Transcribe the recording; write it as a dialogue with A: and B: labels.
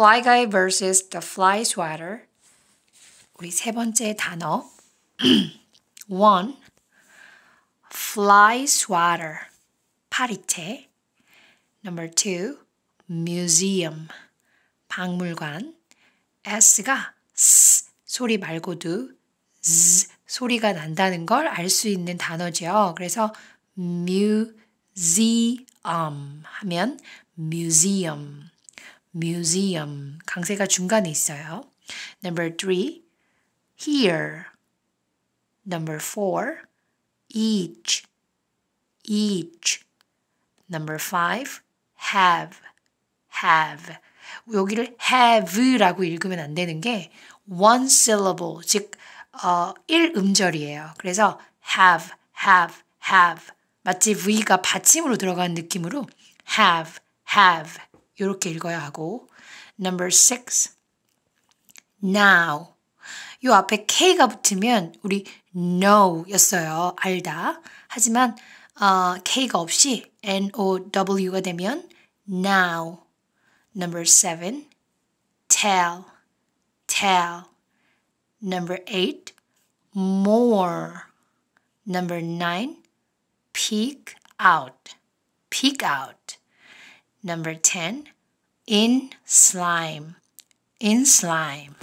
A: Fly Guy vs. The Fly Swatter. 우리 세 번째 단어. one. Fly Swatter. 파리채. Number two. Museum. 박물관. S가 S 소리 말고도 Z 소리가 난다는 걸 알 수 있는 단어죠 그래서 museum 하면 museum. museum. 강세가 중간에 있어요. Number three, here. Number four, each. each. Number five, have. have. 여기를 have라고 읽으면 안 되는 게 one syllable, 즉, 어, 1음절이에요. 그래서 have, have, have. 마치 V가 받침으로 들어가는 느낌으로 have, have. 이렇게 읽어야 하고 number 6 now 요 앞에 K가 붙으면 우리 know 였어요. 알다. 하지만 어, K가 없이 N-O-W가 되면 now. Number 7 tell, tell. Number 8 more. Number 9 peek out, peek out. Number 10, in slime. In slime.